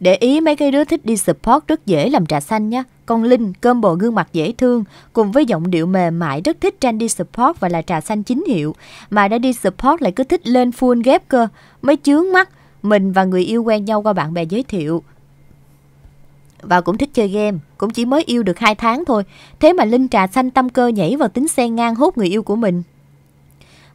Để ý mấy cái đứa thích đi support rất dễ làm trà xanh nhé. Con Linh, cơm bộ gương mặt dễ thương, cùng với giọng điệu mềm mại rất thích tranh đi support và là trà xanh chính hiệu. Mà đã đi support lại cứ thích lên full ghép cơ, mới chướng mắt. Mình và người yêu quen nhau qua bạn bè giới thiệu. Và cũng thích chơi game, cũng chỉ mới yêu được 2 tháng thôi. Thế mà Linh trà xanh tâm cơ nhảy vào tính xe ngang hút người yêu của mình.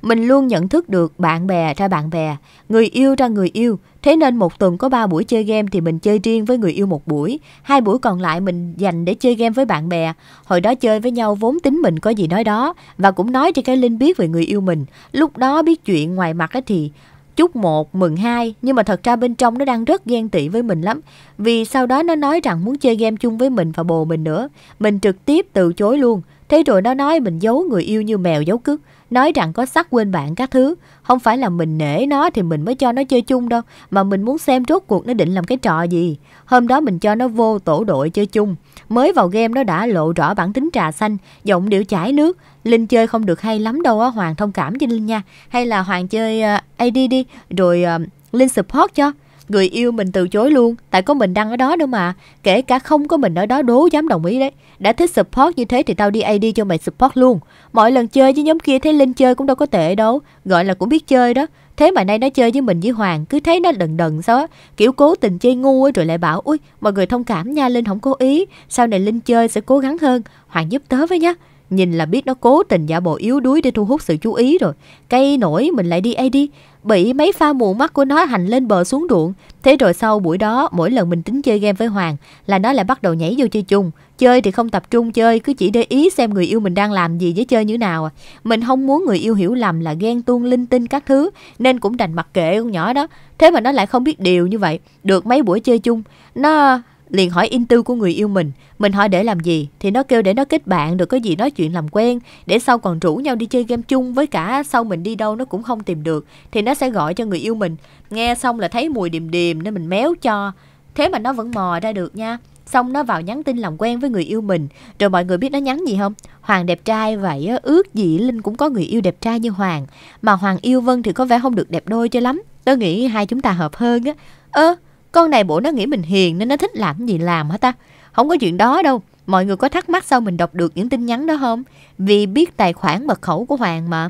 Mình luôn nhận thức được bạn bè ra bạn bè, người yêu ra người yêu. Thế nên một tuần có 3 buổi chơi game thì mình chơi riêng với người yêu một buổi. Hai buổi còn lại mình dành để chơi game với bạn bè. Hồi đó chơi với nhau vốn tính mình có gì nói đó. Và cũng nói cho cái Linh biết về người yêu mình. Lúc đó biết chuyện ngoài mặt ấy thì chúc một mừng hai nhưng mà thật ra bên trong nó đang rất ghen tị với mình lắm vì sau đó nó nói rằng muốn chơi game chung với mình và bồ mình nữa mình trực tiếp từ chối luôn Thế rồi nó nói mình giấu người yêu như mèo giấu cướp, nói rằng có sắc quên bạn các thứ. Không phải là mình nể nó thì mình mới cho nó chơi chung đâu, mà mình muốn xem rốt cuộc nó định làm cái trò gì. Hôm đó mình cho nó vô tổ đội chơi chung. Mới vào game nó đã lộ rõ bản tính trà xanh, giọng điệu chảy nước. Linh chơi không được hay lắm đâu á, Hoàng thông cảm với Linh nha. Hay là Hoàng chơi ờ, AD đi, rồi ờ, Linh support cho người yêu mình từ chối luôn tại có mình đăng ở đó nữa mà kể cả không có mình ở đó đố dám đồng ý đấy đã thích support như thế thì tao đi ad cho mày support luôn mọi lần chơi với nhóm kia thấy linh chơi cũng đâu có tệ đâu gọi là cũng biết chơi đó thế mà nay nó chơi với mình với hoàng cứ thấy nó đần đần sao á kiểu cố tình chơi ngu ấy, rồi lại bảo ui mọi người thông cảm nha linh không cố ý sau này linh chơi sẽ cố gắng hơn hoàng giúp tớ với nhá Nhìn là biết nó cố tình giả bộ yếu đuối để thu hút sự chú ý rồi. Cây nổi mình lại đi đi, bị mấy pha muộn mắt của nó hành lên bờ xuống ruộng. Thế rồi sau buổi đó, mỗi lần mình tính chơi game với Hoàng là nó lại bắt đầu nhảy vô chơi chung. Chơi thì không tập trung chơi, cứ chỉ để ý xem người yêu mình đang làm gì với chơi như nào. À. Mình không muốn người yêu hiểu lầm là ghen tuông linh tinh các thứ, nên cũng đành mặc kệ con nhỏ đó. Thế mà nó lại không biết điều như vậy. Được mấy buổi chơi chung, nó liền hỏi in tư của người yêu mình. Mình hỏi để làm gì thì nó kêu để nó kết bạn được có gì nói chuyện làm quen để sau còn rủ nhau đi chơi game chung với cả sau mình đi đâu nó cũng không tìm được thì nó sẽ gọi cho người yêu mình. Nghe xong là thấy mùi điềm điềm nên mình méo cho. Thế mà nó vẫn mò ra được nha. Xong nó vào nhắn tin làm quen với người yêu mình Rồi mọi người biết nó nhắn gì không Hoàng đẹp trai vậy ước gì Linh cũng có người yêu đẹp trai như Hoàng Mà Hoàng yêu Vân thì có vẻ không được đẹp đôi cho lắm Tớ nghĩ hai chúng ta hợp hơn á Ơ ờ, con này bộ nó nghĩ mình hiền nên nó thích làm gì làm hả ta? Không có chuyện đó đâu. Mọi người có thắc mắc sao mình đọc được những tin nhắn đó không? Vì biết tài khoản mật khẩu của Hoàng mà.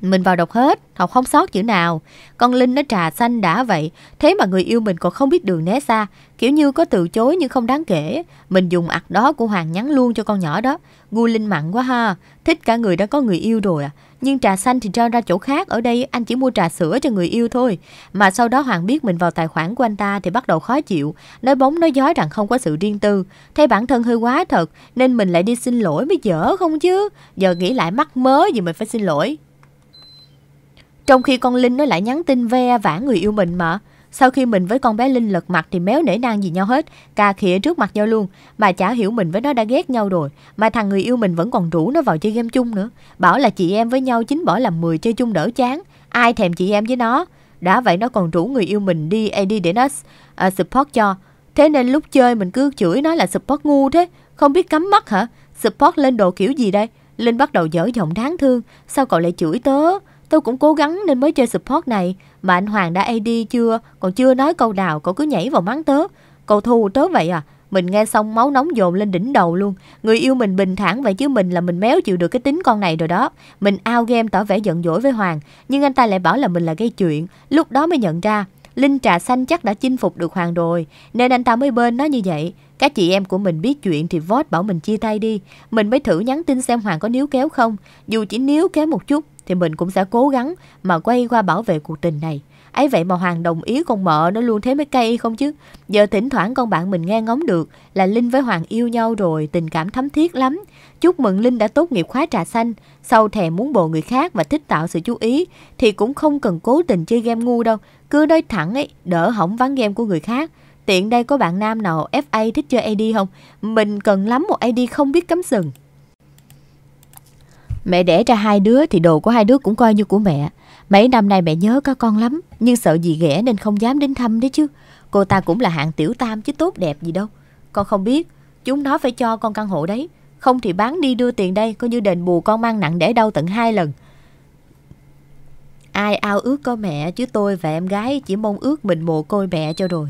Mình vào đọc hết, học không sót chữ nào. Con Linh nó trà xanh đã vậy, thế mà người yêu mình còn không biết đường né xa. Kiểu như có từ chối nhưng không đáng kể. Mình dùng ạc đó của Hoàng nhắn luôn cho con nhỏ đó. Gu Linh mặn quá ha, thích cả người đã có người yêu rồi à. Nhưng trà xanh thì cho ra chỗ khác, ở đây anh chỉ mua trà sữa cho người yêu thôi. Mà sau đó Hoàng biết mình vào tài khoản của anh ta thì bắt đầu khó chịu, nói bóng nói gió rằng không có sự riêng tư. Thấy bản thân hơi quá thật, nên mình lại đi xin lỗi mới dở không chứ. Giờ nghĩ lại mắc mớ gì mình phải xin lỗi. Trong khi con Linh nó lại nhắn tin ve vả người yêu mình mà. Sau khi mình với con bé Linh lật mặt thì méo nể nang gì nhau hết, cà khịa trước mặt nhau luôn. bà chả hiểu mình với nó đã ghét nhau rồi, mà thằng người yêu mình vẫn còn rủ nó vào chơi game chung nữa. Bảo là chị em với nhau chính bỏ làm 10 chơi chung đỡ chán, ai thèm chị em với nó. Đã vậy nó còn rủ người yêu mình đi AD để nó à, support cho. Thế nên lúc chơi mình cứ chửi nó là support ngu thế, không biết cắm mắt hả? Support lên đồ kiểu gì đây? Linh bắt đầu dở giọng đáng thương, sao cậu lại chửi tớ? Tôi cũng cố gắng nên mới chơi support này, mà anh Hoàng đã AD chưa, còn chưa nói câu nào, cậu cứ nhảy vào mắng tớ. Cậu thù tớ vậy à? Mình nghe xong máu nóng dồn lên đỉnh đầu luôn. Người yêu mình bình thản vậy chứ mình là mình méo chịu được cái tính con này rồi đó. Mình ao game tỏ vẻ giận dỗi với Hoàng, nhưng anh ta lại bảo là mình là gây chuyện. Lúc đó mới nhận ra, Linh Trà Xanh chắc đã chinh phục được Hoàng rồi, nên anh ta mới bên nó như vậy. Các chị em của mình biết chuyện thì vote bảo mình chia tay đi. Mình mới thử nhắn tin xem Hoàng có níu kéo không. Dù chỉ níu kéo một chút, thì mình cũng sẽ cố gắng mà quay qua bảo vệ cuộc tình này. Ấy vậy mà Hoàng đồng ý con mợ nó luôn thế mới cay không chứ. Giờ thỉnh thoảng con bạn mình nghe ngóng được là Linh với Hoàng yêu nhau rồi, tình cảm thấm thiết lắm. Chúc mừng Linh đã tốt nghiệp khóa trà xanh, sau thèm muốn bồ người khác và thích tạo sự chú ý thì cũng không cần cố tình chơi game ngu đâu. Cứ nói thẳng ấy, đỡ hỏng ván game của người khác. Tiện đây có bạn nam nào FA thích chơi AD không? Mình cần lắm một AD không biết cắm sừng. Mẹ đẻ ra hai đứa thì đồ của hai đứa cũng coi như của mẹ. Mấy năm nay mẹ nhớ các con lắm, nhưng sợ gì ghẻ nên không dám đến thăm đấy chứ. Cô ta cũng là hạng tiểu tam chứ tốt đẹp gì đâu. Con không biết, chúng nó phải cho con căn hộ đấy. Không thì bán đi đưa tiền đây, coi như đền bù con mang nặng đẻ đau tận hai lần. Ai ao ước có mẹ chứ tôi và em gái chỉ mong ước mình mồ côi mẹ cho rồi.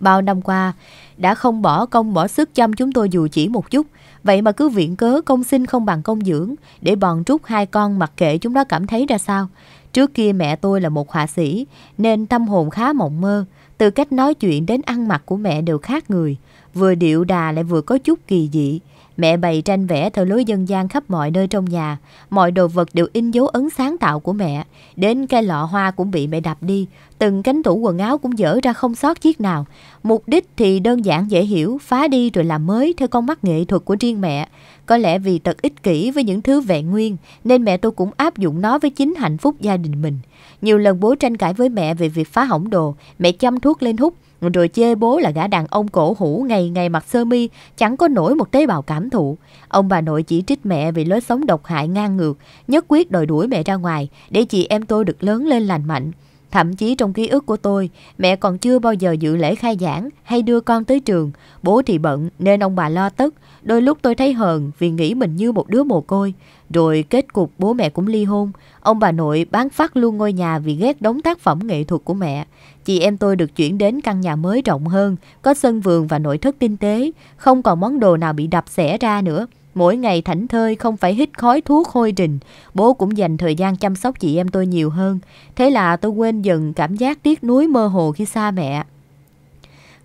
Bao năm qua, đã không bỏ công bỏ sức chăm chúng tôi dù chỉ một chút. Vậy mà cứ viện cớ công sinh không bằng công dưỡng để bòn trút hai con mặc kệ chúng nó cảm thấy ra sao. Trước kia mẹ tôi là một họa sĩ nên tâm hồn khá mộng mơ. Từ cách nói chuyện đến ăn mặc của mẹ đều khác người. Vừa điệu đà lại vừa có chút kỳ dị. Mẹ bày tranh vẽ theo lối dân gian khắp mọi nơi trong nhà. Mọi đồ vật đều in dấu ấn sáng tạo của mẹ. Đến cây lọ hoa cũng bị mẹ đập đi. Từng cánh tủ quần áo cũng dở ra không sót chiếc nào. Mục đích thì đơn giản dễ hiểu, phá đi rồi làm mới theo con mắt nghệ thuật của riêng mẹ. Có lẽ vì tật ích kỷ với những thứ vẹn nguyên nên mẹ tôi cũng áp dụng nó với chính hạnh phúc gia đình mình. Nhiều lần bố tranh cãi với mẹ về việc phá hỏng đồ, mẹ chăm thuốc lên hút rồi chê bố là gã đàn ông cổ hủ ngày ngày mặc sơ mi, chẳng có nổi một tế bào cảm thụ. Ông bà nội chỉ trích mẹ vì lối sống độc hại ngang ngược, nhất quyết đòi đuổi mẹ ra ngoài để chị em tôi được lớn lên lành mạnh. Thậm chí trong ký ức của tôi, mẹ còn chưa bao giờ dự lễ khai giảng hay đưa con tới trường. Bố thì bận nên ông bà lo tất. Đôi lúc tôi thấy hờn vì nghĩ mình như một đứa mồ côi. Rồi kết cục bố mẹ cũng ly hôn. Ông bà nội bán phát luôn ngôi nhà vì ghét đống tác phẩm nghệ thuật của mẹ chị em tôi được chuyển đến căn nhà mới rộng hơn, có sân vườn và nội thất tinh tế, không còn món đồ nào bị đập xẻ ra nữa. Mỗi ngày thảnh thơi không phải hít khói thuốc hôi rình, bố cũng dành thời gian chăm sóc chị em tôi nhiều hơn. Thế là tôi quên dần cảm giác tiếc nuối mơ hồ khi xa mẹ.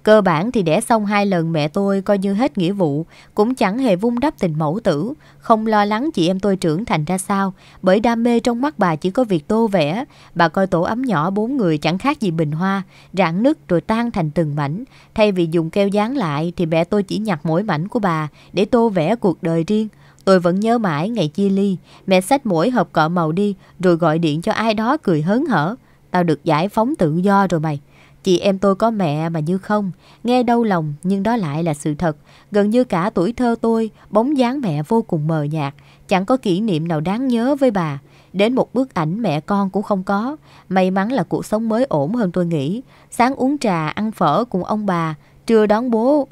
Cơ bản thì đẻ xong hai lần mẹ tôi coi như hết nghĩa vụ, cũng chẳng hề vung đắp tình mẫu tử, không lo lắng chị em tôi trưởng thành ra sao, bởi đam mê trong mắt bà chỉ có việc tô vẽ. Bà coi tổ ấm nhỏ bốn người chẳng khác gì bình hoa, rạn nứt rồi tan thành từng mảnh. Thay vì dùng keo dán lại thì mẹ tôi chỉ nhặt mỗi mảnh của bà để tô vẽ cuộc đời riêng. Tôi vẫn nhớ mãi ngày chia ly, mẹ xách mỗi hộp cọ màu đi rồi gọi điện cho ai đó cười hớn hở. Tao được giải phóng tự do rồi mày. Chị em tôi có mẹ mà như không, nghe đau lòng nhưng đó lại là sự thật. Gần như cả tuổi thơ tôi, bóng dáng mẹ vô cùng mờ nhạt, chẳng có kỷ niệm nào đáng nhớ với bà. Đến một bức ảnh mẹ con cũng không có. May mắn là cuộc sống mới ổn hơn tôi nghĩ. Sáng uống trà, ăn phở cùng ông bà, trưa đón bố,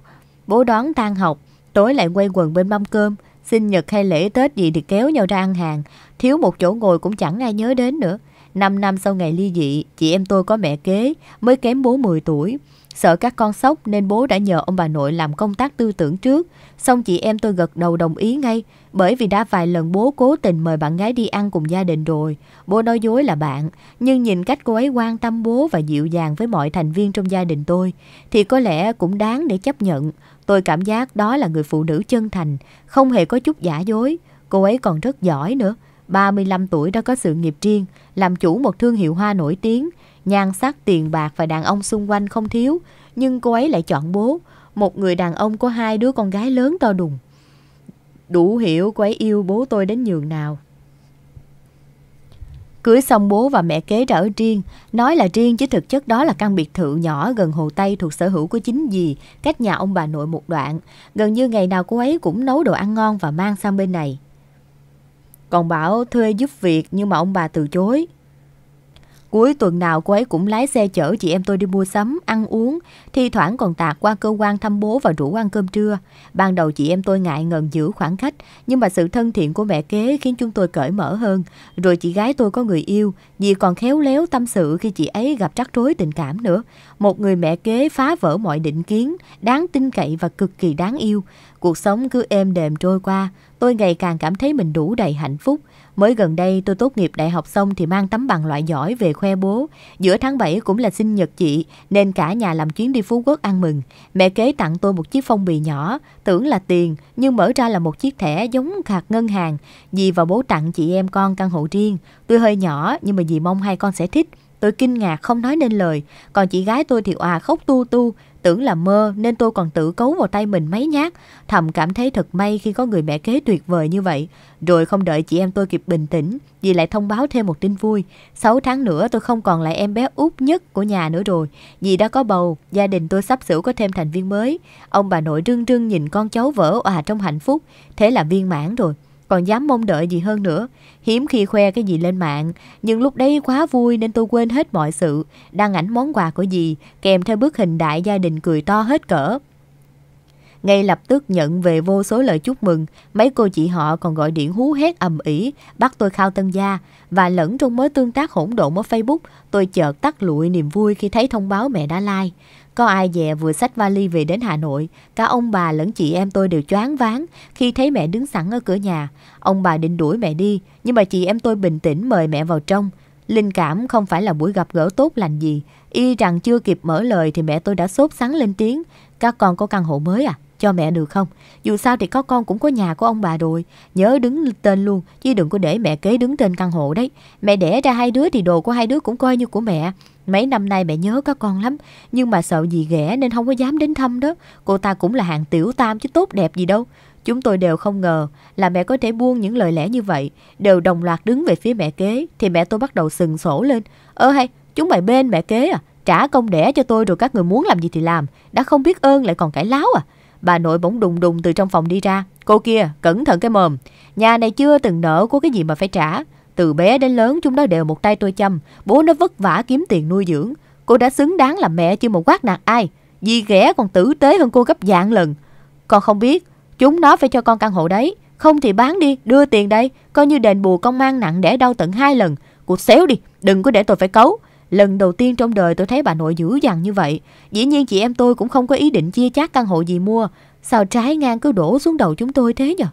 bố đón tan học, tối lại quay quần bên mâm cơm, sinh nhật hay lễ Tết gì thì kéo nhau ra ăn hàng. Thiếu một chỗ ngồi cũng chẳng ai nhớ đến nữa. 5 năm sau ngày ly dị, chị em tôi có mẹ kế, mới kém bố 10 tuổi. Sợ các con sốc nên bố đã nhờ ông bà nội làm công tác tư tưởng trước. Xong chị em tôi gật đầu đồng ý ngay, bởi vì đã vài lần bố cố tình mời bạn gái đi ăn cùng gia đình rồi. Bố nói dối là bạn, nhưng nhìn cách cô ấy quan tâm bố và dịu dàng với mọi thành viên trong gia đình tôi, thì có lẽ cũng đáng để chấp nhận. Tôi cảm giác đó là người phụ nữ chân thành, không hề có chút giả dối. Cô ấy còn rất giỏi nữa. 35 tuổi đã có sự nghiệp riêng, làm chủ một thương hiệu hoa nổi tiếng, nhan sắc tiền bạc và đàn ông xung quanh không thiếu, nhưng cô ấy lại chọn bố, một người đàn ông có hai đứa con gái lớn to đùng. Đủ hiểu cô ấy yêu bố tôi đến nhường nào. Cưới xong bố và mẹ kế ra ở riêng, nói là riêng chứ thực chất đó là căn biệt thự nhỏ gần Hồ Tây thuộc sở hữu của chính dì, cách nhà ông bà nội một đoạn. Gần như ngày nào cô ấy cũng nấu đồ ăn ngon và mang sang bên này còn bảo thuê giúp việc nhưng mà ông bà từ chối. Cuối tuần nào cô ấy cũng lái xe chở chị em tôi đi mua sắm, ăn uống, thi thoảng còn tạt qua cơ quan thăm bố và rủ ăn cơm trưa. Ban đầu chị em tôi ngại ngần giữ khoảng cách, nhưng mà sự thân thiện của mẹ kế khiến chúng tôi cởi mở hơn. Rồi chị gái tôi có người yêu, vì còn khéo léo tâm sự khi chị ấy gặp rắc rối tình cảm nữa. Một người mẹ kế phá vỡ mọi định kiến, đáng tin cậy và cực kỳ đáng yêu. Cuộc sống cứ êm đềm trôi qua, tôi ngày càng cảm thấy mình đủ đầy hạnh phúc. Mới gần đây tôi tốt nghiệp đại học xong thì mang tấm bằng loại giỏi về khoe bố. Giữa tháng 7 cũng là sinh nhật chị, nên cả nhà làm chuyến đi Phú Quốc ăn mừng. Mẹ kế tặng tôi một chiếc phong bì nhỏ, tưởng là tiền, nhưng mở ra là một chiếc thẻ giống khạc ngân hàng. Dì và bố tặng chị em con căn hộ riêng. Tôi hơi nhỏ, nhưng mà dì mong hai con sẽ thích. Tôi kinh ngạc không nói nên lời, còn chị gái tôi thì òa à, khóc tu tu, Tưởng là mơ nên tôi còn tự cấu vào tay mình mấy nhát, thầm cảm thấy thật may khi có người mẹ kế tuyệt vời như vậy. Rồi không đợi chị em tôi kịp bình tĩnh, dì lại thông báo thêm một tin vui. 6 tháng nữa tôi không còn là em bé út nhất của nhà nữa rồi. Dì đã có bầu, gia đình tôi sắp sửa có thêm thành viên mới. Ông bà nội rưng rưng nhìn con cháu vỡ òa trong hạnh phúc, thế là viên mãn rồi còn dám mong đợi gì hơn nữa. Hiếm khi khoe cái gì lên mạng, nhưng lúc đấy quá vui nên tôi quên hết mọi sự, đăng ảnh món quà của dì, kèm theo bức hình đại gia đình cười to hết cỡ ngay lập tức nhận về vô số lời chúc mừng. Mấy cô chị họ còn gọi điện hú hét ầm ĩ, bắt tôi khao tân gia và lẫn trong mối tương tác hỗn độn ở Facebook, tôi chợt tắt lụi niềm vui khi thấy thông báo mẹ đã like. Có ai dè vừa xách vali về đến Hà Nội, cả ông bà lẫn chị em tôi đều choáng váng khi thấy mẹ đứng sẵn ở cửa nhà. Ông bà định đuổi mẹ đi, nhưng mà chị em tôi bình tĩnh mời mẹ vào trong. Linh cảm không phải là buổi gặp gỡ tốt lành gì, y rằng chưa kịp mở lời thì mẹ tôi đã sốt sắng lên tiếng, các con có căn hộ mới à? cho mẹ được không? Dù sao thì có con cũng có nhà của ông bà rồi. Nhớ đứng tên luôn, chứ đừng có để mẹ kế đứng tên căn hộ đấy. Mẹ đẻ ra hai đứa thì đồ của hai đứa cũng coi như của mẹ. Mấy năm nay mẹ nhớ các con lắm, nhưng mà sợ gì ghẻ nên không có dám đến thăm đó. Cô ta cũng là hạng tiểu tam chứ tốt đẹp gì đâu. Chúng tôi đều không ngờ là mẹ có thể buông những lời lẽ như vậy, đều đồng loạt đứng về phía mẹ kế, thì mẹ tôi bắt đầu sừng sổ lên. Ơ hay, chúng mày bên mẹ kế à? Trả công đẻ cho tôi rồi các người muốn làm gì thì làm, đã không biết ơn lại còn cãi láo à? Bà nội bỗng đùng đùng từ trong phòng đi ra. Cô kia, cẩn thận cái mồm. Nhà này chưa từng nợ có cái gì mà phải trả. Từ bé đến lớn chúng nó đều một tay tôi chăm. Bố nó vất vả kiếm tiền nuôi dưỡng. Cô đã xứng đáng là mẹ chứ một quát nạt ai. Dì ghẻ còn tử tế hơn cô gấp dạng lần. Con không biết, chúng nó phải cho con căn hộ đấy. Không thì bán đi, đưa tiền đây. Coi như đền bù con mang nặng để đau tận hai lần. Cô xéo đi, đừng có để tôi phải cấu. Lần đầu tiên trong đời tôi thấy bà nội dữ dằn như vậy. Dĩ nhiên chị em tôi cũng không có ý định chia chác căn hộ gì mua. Sao trái ngang cứ đổ xuống đầu chúng tôi thế nhỉ?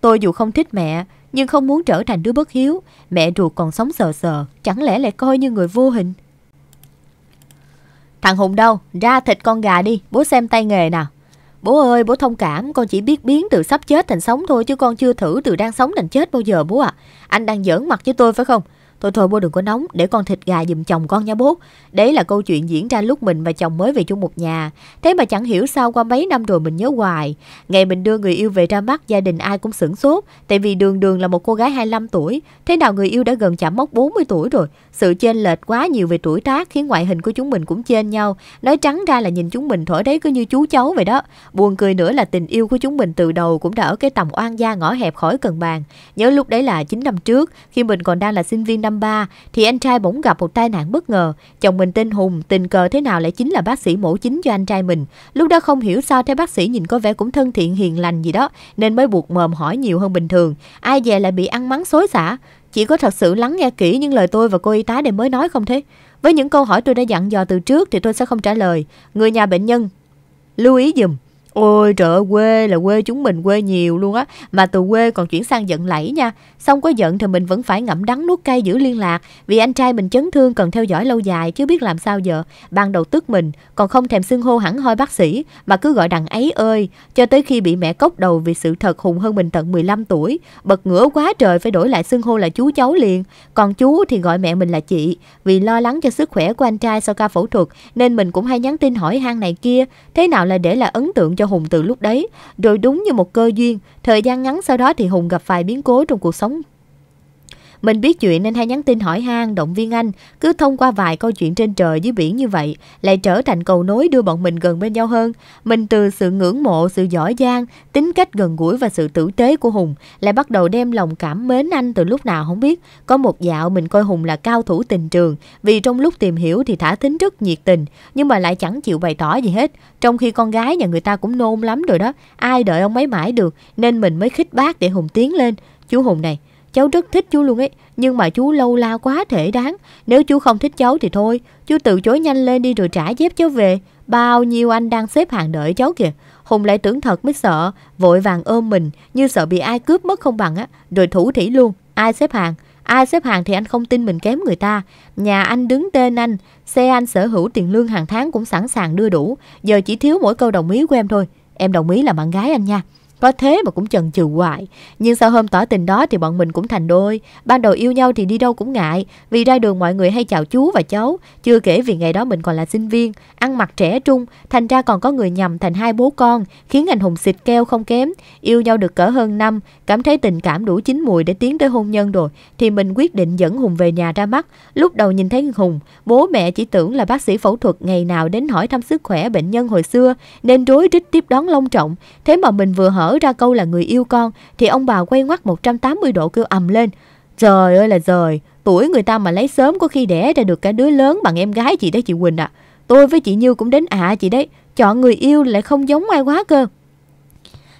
Tôi dù không thích mẹ, nhưng không muốn trở thành đứa bất hiếu. Mẹ ruột còn sống sờ sờ, chẳng lẽ lại coi như người vô hình? Thằng Hùng đâu? Ra thịt con gà đi, bố xem tay nghề nào. Bố ơi, bố thông cảm, con chỉ biết biến từ sắp chết thành sống thôi chứ con chưa thử từ đang sống thành chết bao giờ bố ạ. À. Anh đang giỡn mặt với tôi phải không? Thôi thôi bố đừng có nóng, để con thịt gà giùm chồng con nha bố. Đấy là câu chuyện diễn ra lúc mình và chồng mới về chung một nhà. Thế mà chẳng hiểu sao qua mấy năm rồi mình nhớ hoài. Ngày mình đưa người yêu về ra mắt, gia đình ai cũng sửng sốt. Tại vì đường đường là một cô gái 25 tuổi. Thế nào người yêu đã gần chạm mốc 40 tuổi rồi. Sự chênh lệch quá nhiều về tuổi tác khiến ngoại hình của chúng mình cũng chênh nhau. Nói trắng ra là nhìn chúng mình thổi đấy cứ như chú cháu vậy đó. Buồn cười nữa là tình yêu của chúng mình từ đầu cũng đã ở cái tầm oan gia ngõ hẹp khỏi cần bàn. Nhớ lúc đấy là 9 năm trước, khi mình còn đang là sinh viên 1953 thì anh trai bỗng gặp một tai nạn bất ngờ. Chồng mình tên Hùng, tình cờ thế nào lại chính là bác sĩ mổ chính cho anh trai mình. Lúc đó không hiểu sao thấy bác sĩ nhìn có vẻ cũng thân thiện hiền lành gì đó nên mới buộc mồm hỏi nhiều hơn bình thường. Ai về lại bị ăn mắng xối xả. Chỉ có thật sự lắng nghe kỹ những lời tôi và cô y tá để mới nói không thế. Với những câu hỏi tôi đã dặn dò từ trước thì tôi sẽ không trả lời. Người nhà bệnh nhân, lưu ý dùm. Ôi trời ơi quê là quê chúng mình quê nhiều luôn á Mà từ quê còn chuyển sang giận lẫy nha Xong có giận thì mình vẫn phải ngậm đắng nuốt cay giữ liên lạc Vì anh trai mình chấn thương cần theo dõi lâu dài chứ biết làm sao giờ Ban đầu tức mình còn không thèm xưng hô hẳn hoi bác sĩ Mà cứ gọi đằng ấy ơi Cho tới khi bị mẹ cốc đầu vì sự thật hùng hơn mình tận 15 tuổi Bật ngửa quá trời phải đổi lại xưng hô là chú cháu liền Còn chú thì gọi mẹ mình là chị Vì lo lắng cho sức khỏe của anh trai sau ca phẫu thuật Nên mình cũng hay nhắn tin hỏi han này kia Thế nào là để là ấn tượng cho Hùng từ lúc đấy. Rồi đúng như một cơ duyên, thời gian ngắn sau đó thì Hùng gặp vài biến cố trong cuộc sống mình biết chuyện nên hay nhắn tin hỏi han động viên anh, cứ thông qua vài câu chuyện trên trời dưới biển như vậy, lại trở thành cầu nối đưa bọn mình gần bên nhau hơn. Mình từ sự ngưỡng mộ, sự giỏi giang, tính cách gần gũi và sự tử tế của Hùng, lại bắt đầu đem lòng cảm mến anh từ lúc nào không biết. Có một dạo mình coi Hùng là cao thủ tình trường, vì trong lúc tìm hiểu thì thả thính rất nhiệt tình, nhưng mà lại chẳng chịu bày tỏ gì hết. Trong khi con gái nhà người ta cũng nôn lắm rồi đó, ai đợi ông ấy mãi được, nên mình mới khích bác để Hùng tiến lên. Chú Hùng này, cháu rất thích chú luôn ấy Nhưng mà chú lâu la quá thể đáng Nếu chú không thích cháu thì thôi Chú từ chối nhanh lên đi rồi trả dép cháu về Bao nhiêu anh đang xếp hàng đợi cháu kìa Hùng lại tưởng thật mới sợ Vội vàng ôm mình Như sợ bị ai cướp mất không bằng á Rồi thủ thỉ luôn Ai xếp hàng Ai xếp hàng thì anh không tin mình kém người ta Nhà anh đứng tên anh Xe anh sở hữu tiền lương hàng tháng cũng sẵn sàng đưa đủ Giờ chỉ thiếu mỗi câu đồng ý của em thôi Em đồng ý là bạn gái anh nha có thế mà cũng chần chừ hoài. Nhưng sau hôm tỏ tình đó thì bọn mình cũng thành đôi. Ban đầu yêu nhau thì đi đâu cũng ngại, vì ra đường mọi người hay chào chú và cháu. Chưa kể vì ngày đó mình còn là sinh viên, ăn mặc trẻ trung, thành ra còn có người nhầm thành hai bố con, khiến anh Hùng xịt keo không kém. Yêu nhau được cỡ hơn năm, cảm thấy tình cảm đủ chín mùi để tiến tới hôn nhân rồi, thì mình quyết định dẫn Hùng về nhà ra mắt. Lúc đầu nhìn thấy Hùng, bố mẹ chỉ tưởng là bác sĩ phẫu thuật ngày nào đến hỏi thăm sức khỏe bệnh nhân hồi xưa, nên rối rít tiếp đón long trọng. Thế mà mình vừa hỏi mở ra câu là người yêu con thì ông bà quay ngoắt 180 độ kêu ầm lên. Trời ơi là trời, tuổi người ta mà lấy sớm có khi đẻ ra được cả đứa lớn bằng em gái chị đấy chị Quỳnh ạ. À. Tôi với chị Như cũng đến ạ à chị đấy, chọn người yêu lại không giống ai quá cơ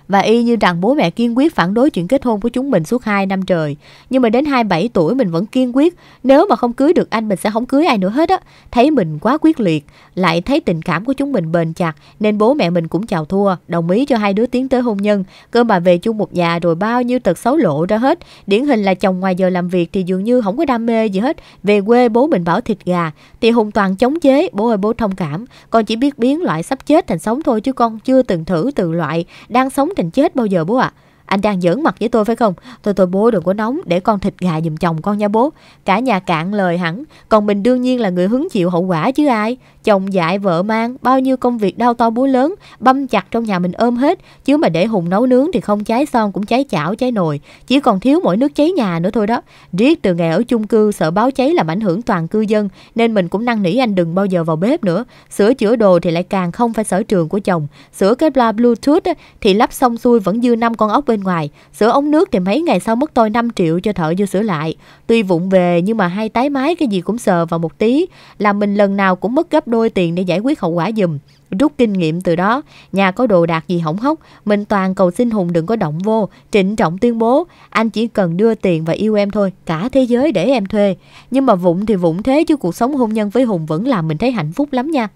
và y như rằng bố mẹ kiên quyết phản đối chuyện kết hôn của chúng mình suốt 2 năm trời. Nhưng mà đến 27 tuổi mình vẫn kiên quyết, nếu mà không cưới được anh mình sẽ không cưới ai nữa hết á. Thấy mình quá quyết liệt, lại thấy tình cảm của chúng mình bền chặt nên bố mẹ mình cũng chào thua, đồng ý cho hai đứa tiến tới hôn nhân. Cơ mà về chung một nhà rồi bao nhiêu tật xấu lộ ra hết. Điển hình là chồng ngoài giờ làm việc thì dường như không có đam mê gì hết. Về quê bố mình bảo thịt gà thì Hùng toàn chống chế, bố ơi bố thông cảm, con chỉ biết biến loại sắp chết thành sống thôi chứ con chưa từng thử từ loại đang sống thèm chết bao giờ bố ạ. À. Anh đang giỡn mặt với tôi phải không? Thôi thôi bố đừng có nóng, để con thịt gà giùm chồng con nha bố. Cả nhà cạn lời hẳn, còn mình đương nhiên là người hứng chịu hậu quả chứ ai. Chồng dại vợ mang, bao nhiêu công việc đau to búa lớn, băm chặt trong nhà mình ôm hết. Chứ mà để Hùng nấu nướng thì không cháy son cũng cháy chảo cháy nồi. Chỉ còn thiếu mỗi nước cháy nhà nữa thôi đó. Riết từ ngày ở chung cư sợ báo cháy làm ảnh hưởng toàn cư dân, nên mình cũng năn nỉ anh đừng bao giờ vào bếp nữa. Sửa chữa đồ thì lại càng không phải sở trường của chồng. Sửa cái bla bluetooth thì lắp xong xuôi vẫn dư năm con ốc bên bên ngoài. Sửa ống nước thì mấy ngày sau mất tôi 5 triệu cho thợ vô sửa lại. Tuy vụng về nhưng mà hay tái mái cái gì cũng sờ vào một tí. Làm mình lần nào cũng mất gấp đôi tiền để giải quyết hậu quả dùm. Rút kinh nghiệm từ đó, nhà có đồ đạc gì hỏng hóc, mình toàn cầu xin Hùng đừng có động vô. Trịnh trọng tuyên bố, anh chỉ cần đưa tiền và yêu em thôi, cả thế giới để em thuê. Nhưng mà vụng thì vụng thế chứ cuộc sống hôn nhân với Hùng vẫn làm mình thấy hạnh phúc lắm nha.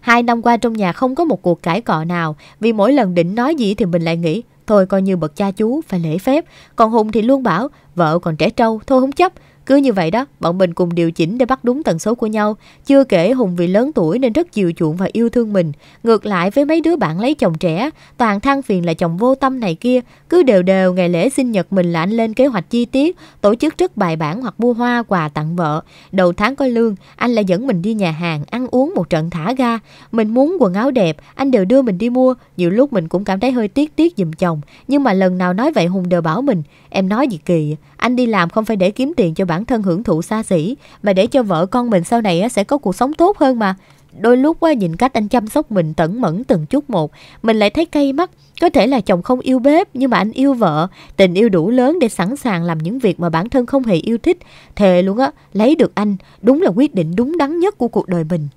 Hai năm qua trong nhà không có một cuộc cãi cọ nào Vì mỗi lần định nói gì thì mình lại nghĩ Thôi coi như bậc cha chú phải lễ phép Còn Hùng thì luôn bảo Vợ còn trẻ trâu thôi không chấp cứ như vậy đó, bọn mình cùng điều chỉnh để bắt đúng tần số của nhau. Chưa kể Hùng vì lớn tuổi nên rất chiều chuộng và yêu thương mình. Ngược lại với mấy đứa bạn lấy chồng trẻ, toàn than phiền là chồng vô tâm này kia. Cứ đều đều ngày lễ sinh nhật mình là anh lên kế hoạch chi tiết, tổ chức rất bài bản hoặc mua hoa quà tặng vợ. Đầu tháng có lương, anh lại dẫn mình đi nhà hàng, ăn uống một trận thả ga. Mình muốn quần áo đẹp, anh đều đưa mình đi mua. Nhiều lúc mình cũng cảm thấy hơi tiếc tiếc giùm chồng. Nhưng mà lần nào nói vậy Hùng đều bảo mình, em nói gì kỳ, anh đi làm không phải để kiếm tiền cho bản bản thân hưởng thụ xa xỉ mà để cho vợ con mình sau này sẽ có cuộc sống tốt hơn mà đôi lúc nhìn cách anh chăm sóc mình tẩn mẫn từng chút một mình lại thấy cay mắt có thể là chồng không yêu bếp nhưng mà anh yêu vợ tình yêu đủ lớn để sẵn sàng làm những việc mà bản thân không hề yêu thích thề luôn á lấy được anh đúng là quyết định đúng đắn nhất của cuộc đời mình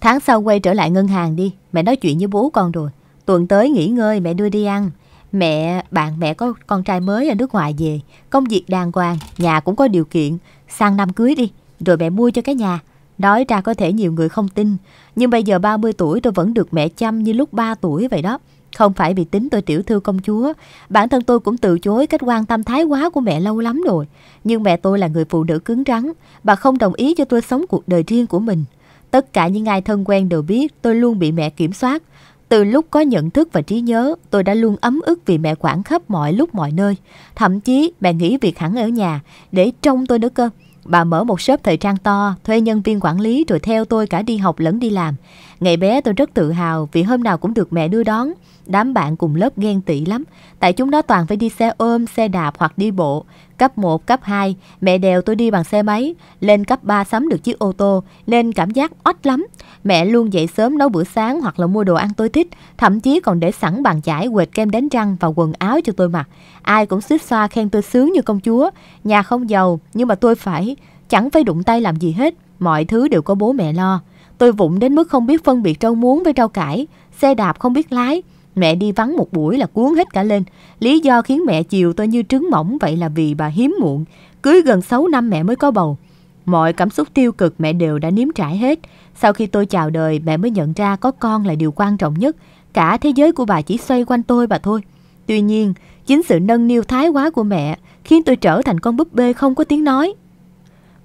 tháng sau quay trở lại ngân hàng đi mẹ nói chuyện với bố con rồi tuần tới nghỉ ngơi mẹ đưa đi ăn Mẹ, bạn mẹ có con trai mới ở nước ngoài về, công việc đàng hoàng, nhà cũng có điều kiện, sang năm cưới đi, rồi mẹ mua cho cái nhà. Nói ra có thể nhiều người không tin, nhưng bây giờ 30 tuổi tôi vẫn được mẹ chăm như lúc 3 tuổi vậy đó. Không phải vì tính tôi tiểu thư công chúa, bản thân tôi cũng từ chối cách quan tâm thái quá của mẹ lâu lắm rồi. Nhưng mẹ tôi là người phụ nữ cứng rắn, bà không đồng ý cho tôi sống cuộc đời riêng của mình. Tất cả những ai thân quen đều biết tôi luôn bị mẹ kiểm soát. Từ lúc có nhận thức và trí nhớ, tôi đã luôn ấm ức vì mẹ quản khắp mọi lúc mọi nơi. Thậm chí mẹ nghỉ việc hẳn ở nhà để trông tôi nữa cơ. Bà mở một shop thời trang to, thuê nhân viên quản lý rồi theo tôi cả đi học lẫn đi làm. Ngày bé tôi rất tự hào vì hôm nào cũng được mẹ đưa đón. Đám bạn cùng lớp ghen tị lắm, tại chúng đó toàn phải đi xe ôm, xe đạp hoặc đi bộ. Cấp 1, cấp 2, mẹ đèo tôi đi bằng xe máy, lên cấp 3 sắm được chiếc ô tô, nên cảm giác oách lắm. Mẹ luôn dậy sớm nấu bữa sáng hoặc là mua đồ ăn tôi thích, thậm chí còn để sẵn bàn chải, quệt kem đánh răng và quần áo cho tôi mặc. Ai cũng suýt xoa khen tôi sướng như công chúa, nhà không giàu nhưng mà tôi phải, chẳng phải đụng tay làm gì hết, mọi thứ đều có bố mẹ lo. Tôi vụng đến mức không biết phân biệt trâu muống với trâu cải, xe đạp không biết lái, Mẹ đi vắng một buổi là cuốn hết cả lên. Lý do khiến mẹ chiều tôi như trứng mỏng vậy là vì bà hiếm muộn. Cưới gần 6 năm mẹ mới có bầu. Mọi cảm xúc tiêu cực mẹ đều đã nếm trải hết. Sau khi tôi chào đời, mẹ mới nhận ra có con là điều quan trọng nhất. Cả thế giới của bà chỉ xoay quanh tôi bà thôi. Tuy nhiên, chính sự nâng niu thái quá của mẹ khiến tôi trở thành con búp bê không có tiếng nói.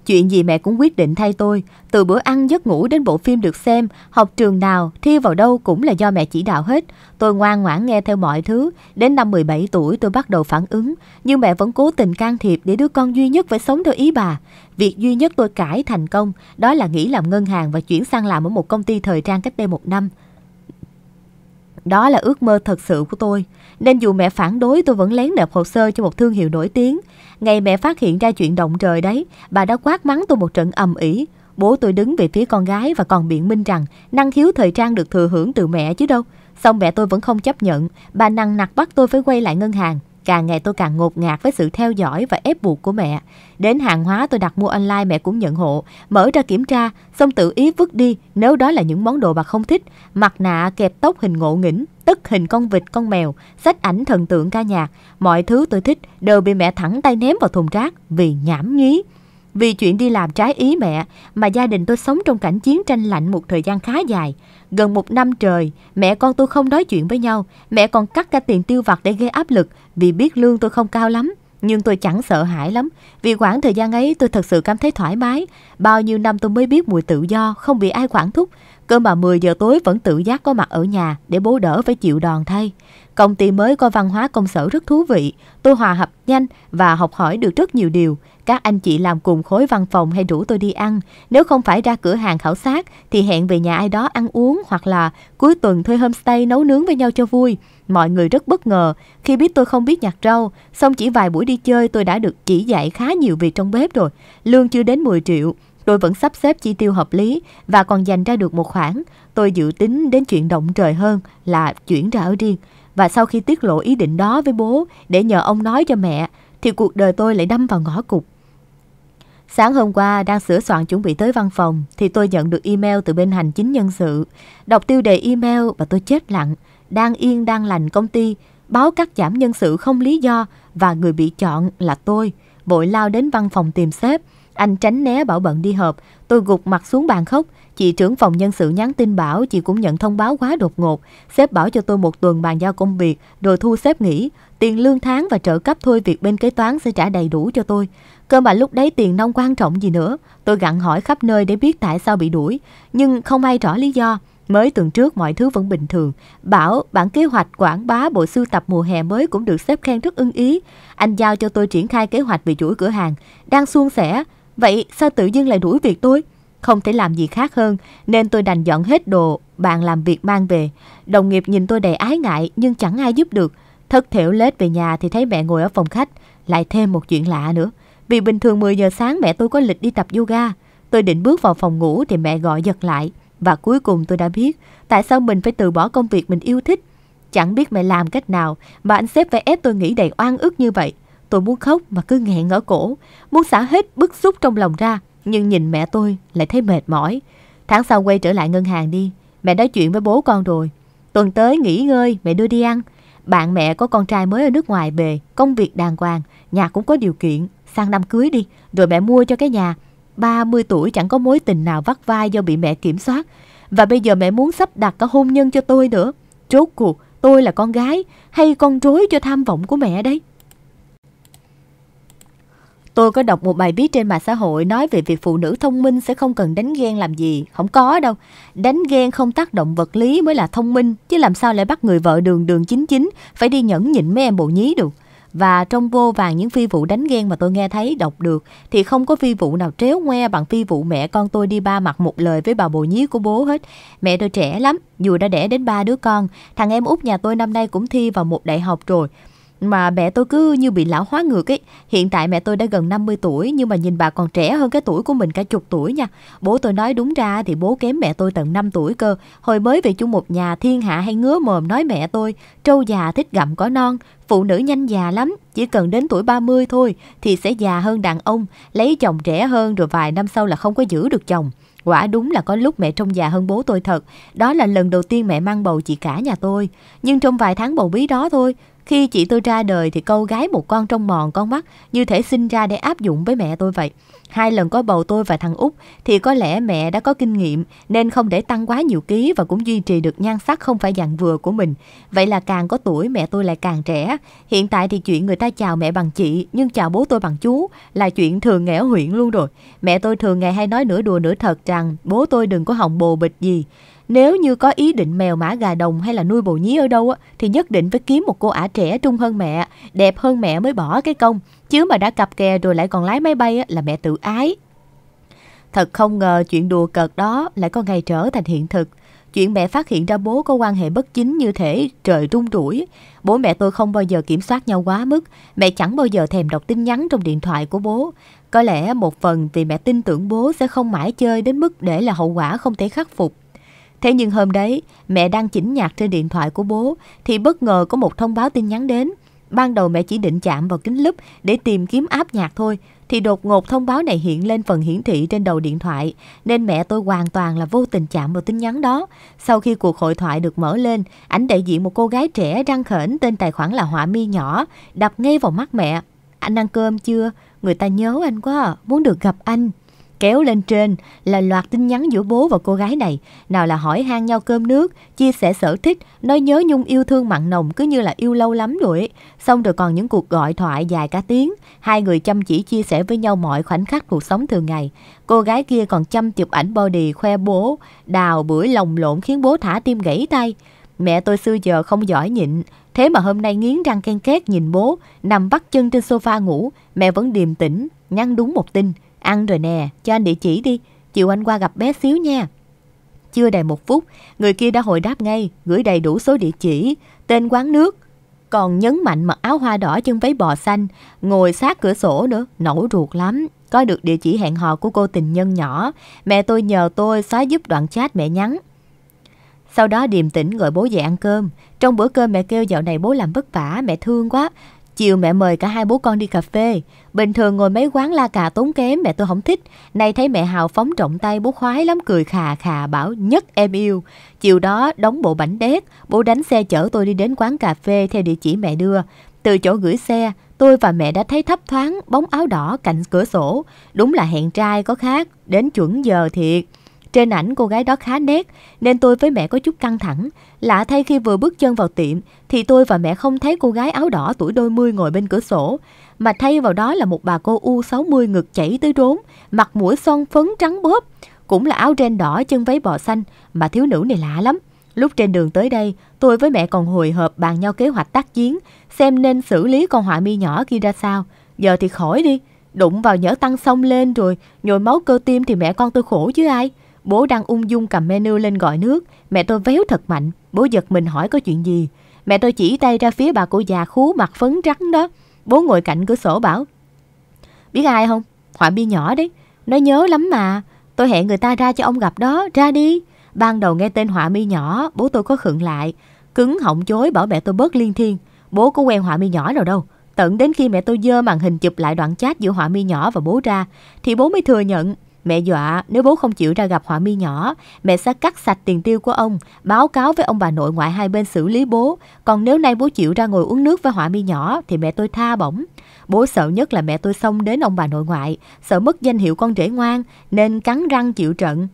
Chuyện gì mẹ cũng quyết định thay tôi. Từ bữa ăn, giấc ngủ đến bộ phim được xem, học trường nào, thi vào đâu cũng là do mẹ chỉ đạo hết. Tôi ngoan ngoãn nghe theo mọi thứ. Đến năm 17 tuổi tôi bắt đầu phản ứng. Nhưng mẹ vẫn cố tình can thiệp để đứa con duy nhất phải sống theo ý bà. Việc duy nhất tôi cải thành công đó là nghỉ làm ngân hàng và chuyển sang làm ở một công ty thời trang cách đây một năm. Đó là ước mơ thật sự của tôi. Nên dù mẹ phản đối tôi vẫn lén nộp hồ sơ cho một thương hiệu nổi tiếng. Ngày mẹ phát hiện ra chuyện động trời đấy, bà đã quát mắng tôi một trận ầm ĩ. Bố tôi đứng về phía con gái và còn biện minh rằng năng khiếu thời trang được thừa hưởng từ mẹ chứ đâu. Xong mẹ tôi vẫn không chấp nhận, bà năng nặc bắt tôi phải quay lại ngân hàng. Càng ngày tôi càng ngột ngạt với sự theo dõi và ép buộc của mẹ. Đến hàng hóa tôi đặt mua online mẹ cũng nhận hộ, mở ra kiểm tra, xong tự ý vứt đi nếu đó là những món đồ bà không thích. Mặt nạ kẹp tóc hình ngộ nghĩnh, tức hình con vịt, con mèo, sách ảnh thần tượng ca nhạc. Mọi thứ tôi thích đều bị mẹ thẳng tay ném vào thùng rác vì nhảm nhí. Vì chuyện đi làm trái ý mẹ mà gia đình tôi sống trong cảnh chiến tranh lạnh một thời gian khá dài. Gần một năm trời, mẹ con tôi không nói chuyện với nhau. Mẹ còn cắt cả tiền tiêu vặt để gây áp lực vì biết lương tôi không cao lắm. Nhưng tôi chẳng sợ hãi lắm Vì khoảng thời gian ấy tôi thật sự cảm thấy thoải mái Bao nhiêu năm tôi mới biết mùi tự do Không bị ai quản thúc Cơ mà 10 giờ tối vẫn tự giác có mặt ở nhà Để bố đỡ phải chịu đòn thay Công ty mới có văn hóa công sở rất thú vị Tôi hòa hợp nhanh và học hỏi được rất nhiều điều các anh chị làm cùng khối văn phòng hay rủ tôi đi ăn. Nếu không phải ra cửa hàng khảo sát thì hẹn về nhà ai đó ăn uống hoặc là cuối tuần thuê homestay nấu nướng với nhau cho vui. Mọi người rất bất ngờ khi biết tôi không biết nhặt rau, xong chỉ vài buổi đi chơi tôi đã được chỉ dạy khá nhiều việc trong bếp rồi. Lương chưa đến 10 triệu, tôi vẫn sắp xếp chi tiêu hợp lý và còn dành ra được một khoản. Tôi dự tính đến chuyện động trời hơn là chuyển ra ở riêng. Và sau khi tiết lộ ý định đó với bố để nhờ ông nói cho mẹ, thì cuộc đời tôi lại đâm vào ngõ cụt. Sáng hôm qua, đang sửa soạn chuẩn bị tới văn phòng, thì tôi nhận được email từ bên hành chính nhân sự. Đọc tiêu đề email và tôi chết lặng. Đang yên đang lành công ty, báo cắt giảm nhân sự không lý do và người bị chọn là tôi. Bội lao đến văn phòng tìm sếp. Anh tránh né bảo bận đi họp, tôi gục mặt xuống bàn khóc, Chị trưởng phòng nhân sự nhắn tin bảo chị cũng nhận thông báo quá đột ngột. Sếp bảo cho tôi một tuần bàn giao công việc, rồi thu sếp nghỉ. Tiền lương tháng và trợ cấp thôi việc bên kế toán sẽ trả đầy đủ cho tôi. Cơ mà lúc đấy tiền nông quan trọng gì nữa. Tôi gặn hỏi khắp nơi để biết tại sao bị đuổi. Nhưng không ai rõ lý do. Mới tuần trước mọi thứ vẫn bình thường. Bảo bản kế hoạch quảng bá bộ sưu tập mùa hè mới cũng được xếp khen rất ưng ý. Anh giao cho tôi triển khai kế hoạch về chuỗi cửa hàng. Đang suôn sẻ. Vậy sao tự dưng lại đuổi việc tôi? Không thể làm gì khác hơn nên tôi đành dọn hết đồ bạn làm việc mang về. Đồng nghiệp nhìn tôi đầy ái ngại nhưng chẳng ai giúp được. Thất thểu lết về nhà thì thấy mẹ ngồi ở phòng khách. Lại thêm một chuyện lạ nữa. Vì bình thường 10 giờ sáng mẹ tôi có lịch đi tập yoga. Tôi định bước vào phòng ngủ thì mẹ gọi giật lại. Và cuối cùng tôi đã biết tại sao mình phải từ bỏ công việc mình yêu thích. Chẳng biết mẹ làm cách nào mà anh sếp phải ép tôi nghĩ đầy oan ức như vậy. Tôi muốn khóc mà cứ nghẹn ở cổ, muốn xả hết bức xúc trong lòng ra. Nhưng nhìn mẹ tôi lại thấy mệt mỏi Tháng sau quay trở lại ngân hàng đi Mẹ nói chuyện với bố con rồi Tuần tới nghỉ ngơi mẹ đưa đi ăn Bạn mẹ có con trai mới ở nước ngoài về Công việc đàng hoàng Nhà cũng có điều kiện Sang năm cưới đi Rồi mẹ mua cho cái nhà 30 tuổi chẳng có mối tình nào vắt vai do bị mẹ kiểm soát Và bây giờ mẹ muốn sắp đặt cả hôn nhân cho tôi nữa Trốt cuộc tôi là con gái Hay con rối cho tham vọng của mẹ đấy Tôi có đọc một bài viết trên mạng xã hội nói về việc phụ nữ thông minh sẽ không cần đánh ghen làm gì. Không có đâu. Đánh ghen không tác động vật lý mới là thông minh. Chứ làm sao lại bắt người vợ đường đường chính chính phải đi nhẫn nhịn mấy em bộ nhí được. Và trong vô vàng những phi vụ đánh ghen mà tôi nghe thấy đọc được thì không có phi vụ nào tréo ngoe bằng phi vụ mẹ con tôi đi ba mặt một lời với bà bồ nhí của bố hết. Mẹ tôi trẻ lắm, dù đã đẻ đến ba đứa con. Thằng em út nhà tôi năm nay cũng thi vào một đại học rồi mà mẹ tôi cứ như bị lão hóa ngược ấy. Hiện tại mẹ tôi đã gần 50 tuổi nhưng mà nhìn bà còn trẻ hơn cái tuổi của mình cả chục tuổi nha. Bố tôi nói đúng ra thì bố kém mẹ tôi tận 5 tuổi cơ. Hồi mới về chung một nhà thiên hạ hay ngứa mồm nói mẹ tôi trâu già thích gặm có non, phụ nữ nhanh già lắm, chỉ cần đến tuổi 30 thôi thì sẽ già hơn đàn ông, lấy chồng trẻ hơn rồi vài năm sau là không có giữ được chồng. Quả đúng là có lúc mẹ trông già hơn bố tôi thật. Đó là lần đầu tiên mẹ mang bầu chị cả nhà tôi. Nhưng trong vài tháng bầu bí đó thôi, khi chị tôi ra đời thì câu gái một con trong mòn con mắt như thể sinh ra để áp dụng với mẹ tôi vậy. Hai lần có bầu tôi và thằng Út thì có lẽ mẹ đã có kinh nghiệm nên không để tăng quá nhiều ký và cũng duy trì được nhan sắc không phải dạng vừa của mình. Vậy là càng có tuổi mẹ tôi lại càng trẻ. Hiện tại thì chuyện người ta chào mẹ bằng chị nhưng chào bố tôi bằng chú là chuyện thường nghẽo huyện luôn rồi. Mẹ tôi thường ngày hay nói nửa đùa nửa thật rằng bố tôi đừng có hỏng bồ bịch gì nếu như có ý định mèo mã gà đồng hay là nuôi bồ nhí ở đâu á, thì nhất định phải kiếm một cô ả trẻ trung hơn mẹ, đẹp hơn mẹ mới bỏ cái công. Chứ mà đã cặp kè rồi lại còn lái máy bay là mẹ tự ái. Thật không ngờ chuyện đùa cợt đó lại có ngày trở thành hiện thực. Chuyện mẹ phát hiện ra bố có quan hệ bất chính như thể trời rung rủi. Bố mẹ tôi không bao giờ kiểm soát nhau quá mức. Mẹ chẳng bao giờ thèm đọc tin nhắn trong điện thoại của bố. Có lẽ một phần vì mẹ tin tưởng bố sẽ không mãi chơi đến mức để là hậu quả không thể khắc phục. Thế nhưng hôm đấy, mẹ đang chỉnh nhạc trên điện thoại của bố thì bất ngờ có một thông báo tin nhắn đến. Ban đầu mẹ chỉ định chạm vào kính lúp để tìm kiếm áp nhạc thôi, thì đột ngột thông báo này hiện lên phần hiển thị trên đầu điện thoại, nên mẹ tôi hoàn toàn là vô tình chạm vào tin nhắn đó. Sau khi cuộc hội thoại được mở lên, ảnh đại diện một cô gái trẻ răng khểnh tên tài khoản là Họa Mi nhỏ, đập ngay vào mắt mẹ. Anh ăn cơm chưa? Người ta nhớ anh quá, à, muốn được gặp anh. Kéo lên trên là loạt tin nhắn giữa bố và cô gái này. Nào là hỏi han nhau cơm nước, chia sẻ sở thích, nói nhớ nhung yêu thương mặn nồng cứ như là yêu lâu lắm rồi. Ấy. Xong rồi còn những cuộc gọi thoại dài cả tiếng. Hai người chăm chỉ chia sẻ với nhau mọi khoảnh khắc cuộc sống thường ngày. Cô gái kia còn chăm chụp ảnh body khoe bố, đào bưởi lồng lộn khiến bố thả tim gãy tay. Mẹ tôi xưa giờ không giỏi nhịn, thế mà hôm nay nghiến răng ken két nhìn bố, nằm bắt chân trên sofa ngủ, mẹ vẫn điềm tĩnh, nhắn đúng một tin – Ăn rồi nè, cho anh địa chỉ đi, chiều anh qua gặp bé xíu nha. Chưa đầy một phút, người kia đã hồi đáp ngay, gửi đầy đủ số địa chỉ, tên quán nước. Còn nhấn mạnh mặc áo hoa đỏ chân váy bò xanh, ngồi sát cửa sổ nữa, nổi ruột lắm. Có được địa chỉ hẹn hò của cô tình nhân nhỏ, mẹ tôi nhờ tôi xóa giúp đoạn chat mẹ nhắn. Sau đó điềm tĩnh gọi bố về ăn cơm. Trong bữa cơm mẹ kêu dạo này bố làm vất vả, mẹ thương quá. Chiều mẹ mời cả hai bố con đi cà phê. Bình thường ngồi mấy quán la cà tốn kém mẹ tôi không thích. Nay thấy mẹ Hào phóng trọng tay bố khoái lắm cười khà khà bảo nhất em yêu. Chiều đó đóng bộ bảnh đét, bố đánh xe chở tôi đi đến quán cà phê theo địa chỉ mẹ đưa. Từ chỗ gửi xe, tôi và mẹ đã thấy thấp thoáng bóng áo đỏ cạnh cửa sổ. Đúng là hẹn trai có khác, đến chuẩn giờ thiệt. Trên ảnh cô gái đó khá nét nên tôi với mẹ có chút căng thẳng. Lạ thay khi vừa bước chân vào tiệm thì tôi và mẹ không thấy cô gái áo đỏ tuổi đôi mươi ngồi bên cửa sổ. Mà thay vào đó là một bà cô U60 ngực chảy tới rốn, mặt mũi son phấn trắng bóp. Cũng là áo ren đỏ chân váy bò xanh mà thiếu nữ này lạ lắm. Lúc trên đường tới đây, tôi với mẹ còn hồi hợp bàn nhau kế hoạch tác chiến, xem nên xử lý con họa mi nhỏ kia ra sao. Giờ thì khỏi đi, đụng vào nhỡ tăng sông lên rồi, nhồi máu cơ tim thì mẹ con tôi khổ chứ ai. Bố đang ung dung cầm menu lên gọi nước, mẹ tôi véo thật mạnh, bố giật mình hỏi có chuyện gì. Mẹ tôi chỉ tay ra phía bà cụ già khú mặt phấn trắng đó. Bố ngồi cạnh cửa sổ bảo, biết ai không? Họa bia nhỏ đấy, nó nhớ lắm mà. Tôi hẹn người ta ra cho ông gặp đó, ra đi. Ban đầu nghe tên họa mi nhỏ, bố tôi có khựng lại. Cứng họng chối bảo mẹ tôi bớt liên thiên. Bố có quen họa mi nhỏ nào đâu. Tận đến khi mẹ tôi dơ màn hình chụp lại đoạn chat giữa họa mi nhỏ và bố ra, thì bố mới thừa nhận Mẹ dọa nếu bố không chịu ra gặp họa mi nhỏ, mẹ sẽ cắt sạch tiền tiêu của ông, báo cáo với ông bà nội ngoại hai bên xử lý bố. Còn nếu nay bố chịu ra ngồi uống nước với họa mi nhỏ thì mẹ tôi tha bổng. Bố sợ nhất là mẹ tôi xông đến ông bà nội ngoại, sợ mất danh hiệu con rể ngoan nên cắn răng chịu trận.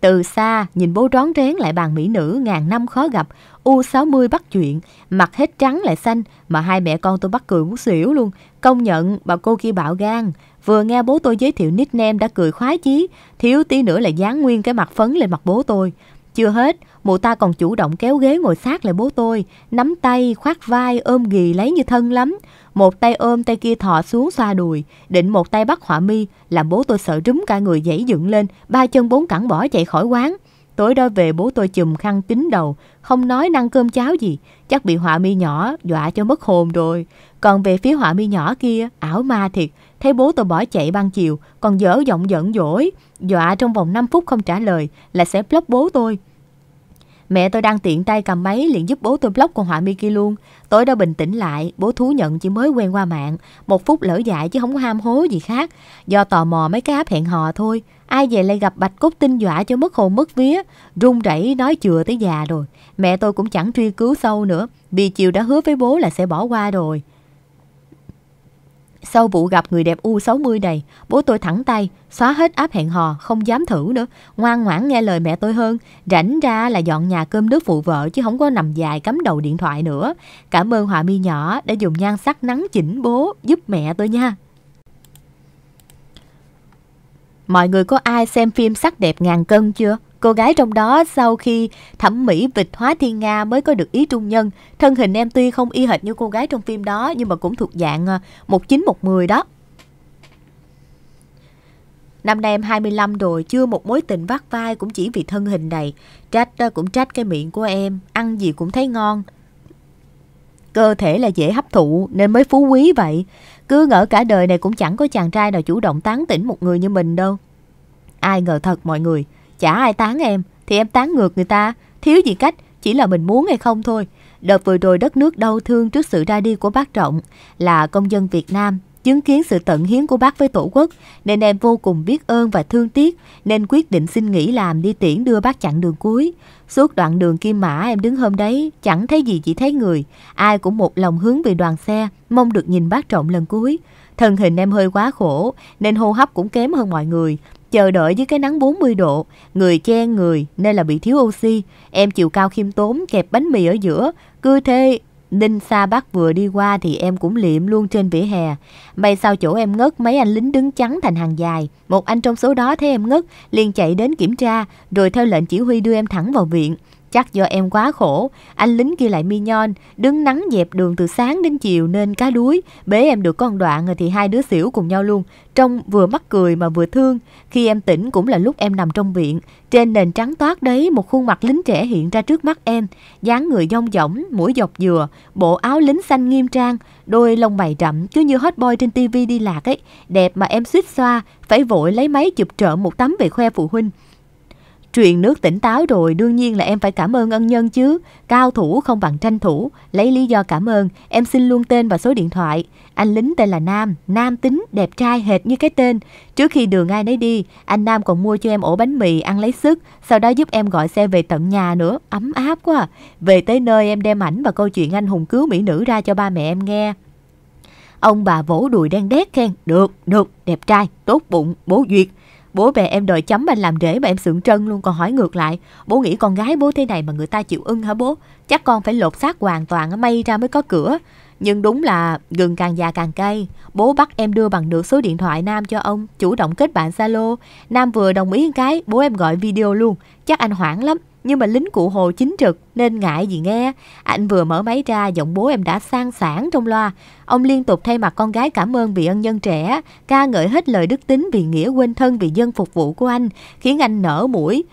Từ xa, nhìn bố rón rén lại bàn mỹ nữ ngàn năm khó gặp, U60 bắt chuyện, mặt hết trắng lại xanh, mà hai mẹ con tôi bắt cười muốn xỉu luôn. Công nhận, bà cô kia bạo gan. Vừa nghe bố tôi giới thiệu nickname đã cười khoái chí, thiếu tí nữa là dán nguyên cái mặt phấn lên mặt bố tôi. Chưa hết, mụ ta còn chủ động kéo ghế ngồi sát lại bố tôi, nắm tay, khoác vai, ôm ghì lấy như thân lắm. Một tay ôm tay kia thọ xuống xoa đùi, định một tay bắt họa mi, làm bố tôi sợ rúm cả người dãy dựng lên, ba chân bốn cẳng bỏ chạy khỏi quán. Tối đó về bố tôi chùm khăn kín đầu, không nói năng cơm cháo gì, chắc bị họa mi nhỏ dọa cho mất hồn rồi. Còn về phía họa mi nhỏ kia, ảo ma thiệt, thấy bố tôi bỏ chạy ban chiều, còn dở giọng giận dỗi, dọa trong vòng 5 phút không trả lời là sẽ block bố tôi. Mẹ tôi đang tiện tay cầm máy liền giúp bố tôi block con họa Miki luôn. Tối đó bình tĩnh lại, bố thú nhận chỉ mới quen qua mạng. Một phút lỡ dại chứ không có ham hố gì khác. Do tò mò mấy cái áp hẹn hò thôi. Ai về lại gặp bạch cốt tinh dọa cho mất hồn mất vía. Run rẩy nói chừa tới già rồi. Mẹ tôi cũng chẳng truy cứu sâu nữa. Vì chiều đã hứa với bố là sẽ bỏ qua rồi. Sau vụ gặp người đẹp U60 này, bố tôi thẳng tay, xóa hết áp hẹn hò, không dám thử nữa. Ngoan ngoãn nghe lời mẹ tôi hơn, rảnh ra là dọn nhà cơm nước phụ vợ chứ không có nằm dài cắm đầu điện thoại nữa. Cảm ơn Họa Mi nhỏ đã dùng nhan sắc nắng chỉnh bố giúp mẹ tôi nha. Mọi người có ai xem phim Sắc đẹp ngàn cân chưa? Cô gái trong đó sau khi thẩm mỹ vịt hóa thiên Nga mới có được ý trung nhân. Thân hình em tuy không y hệt như cô gái trong phim đó nhưng mà cũng thuộc dạng 1910 à, đó. Năm nay em 25 rồi, chưa một mối tình vắt vai cũng chỉ vì thân hình này. Trách à, cũng trách cái miệng của em, ăn gì cũng thấy ngon. Cơ thể là dễ hấp thụ nên mới phú quý vậy. Cứ ngỡ cả đời này cũng chẳng có chàng trai nào chủ động tán tỉnh một người như mình đâu. Ai ngờ thật mọi người, chả ai tán em, thì em tán ngược người ta, thiếu gì cách, chỉ là mình muốn hay không thôi. Đợt vừa rồi đất nước đau thương trước sự ra đi của bác Trọng là công dân Việt Nam Chứng kiến sự tận hiến của bác với tổ quốc, nên em vô cùng biết ơn và thương tiếc, nên quyết định xin nghỉ làm đi tiễn đưa bác chặn đường cuối. Suốt đoạn đường Kim Mã em đứng hôm đấy, chẳng thấy gì chỉ thấy người, ai cũng một lòng hướng về đoàn xe, mong được nhìn bác trọng lần cuối. Thân hình em hơi quá khổ, nên hô hấp cũng kém hơn mọi người, chờ đợi dưới cái nắng 40 độ, người chen người nên là bị thiếu oxy. Em chiều cao khiêm tốn, kẹp bánh mì ở giữa, cư thế Ninh Sa Bắc vừa đi qua thì em cũng liệm luôn trên vỉa hè. Bay sau chỗ em ngất mấy anh lính đứng chắn thành hàng dài. Một anh trong số đó thấy em ngất, liền chạy đến kiểm tra, rồi theo lệnh chỉ huy đưa em thẳng vào viện. Chắc do em quá khổ, anh lính kia lại mi nhon, đứng nắng dẹp đường từ sáng đến chiều nên cá đuối. Bế em được con đoạn rồi thì hai đứa xỉu cùng nhau luôn, trông vừa mắc cười mà vừa thương. Khi em tỉnh cũng là lúc em nằm trong viện. Trên nền trắng toát đấy, một khuôn mặt lính trẻ hiện ra trước mắt em. dáng người dong dỏng, mũi dọc dừa, bộ áo lính xanh nghiêm trang, đôi lông mày rậm cứ như hot boy trên tivi đi lạc ấy. Đẹp mà em suýt xoa, phải vội lấy máy chụp trợ một tấm về khoe phụ huynh. Chuyện nước tỉnh táo rồi, đương nhiên là em phải cảm ơn ân nhân chứ. Cao thủ không bằng tranh thủ. Lấy lý do cảm ơn, em xin luôn tên và số điện thoại. Anh lính tên là Nam, Nam tính, đẹp trai hệt như cái tên. Trước khi đường ai nấy đi, anh Nam còn mua cho em ổ bánh mì ăn lấy sức, sau đó giúp em gọi xe về tận nhà nữa. Ấm áp quá à. Về tới nơi em đem ảnh và câu chuyện anh hùng cứu mỹ nữ ra cho ba mẹ em nghe. Ông bà vỗ đùi đen đét khen, được, được, đẹp trai, tốt bụng, bố duyệt. Bố bè em đòi chấm anh làm rễ mà em sượng trân luôn còn hỏi ngược lại. Bố nghĩ con gái bố thế này mà người ta chịu ưng hả bố? Chắc con phải lột xác hoàn toàn may ra mới có cửa. Nhưng đúng là gừng càng già càng cay. Bố bắt em đưa bằng được số điện thoại Nam cho ông, chủ động kết bạn Zalo. Nam vừa đồng ý cái, bố em gọi video luôn. Chắc anh hoảng lắm. Nhưng mà lính cụ Hồ chính trực nên ngại gì nghe. Anh vừa mở máy ra giọng bố em đã sang sảng trong loa. Ông liên tục thay mặt con gái cảm ơn vị ân nhân trẻ, ca ngợi hết lời đức tính vì nghĩa quên thân vì dân phục vụ của anh, khiến anh nở mũi,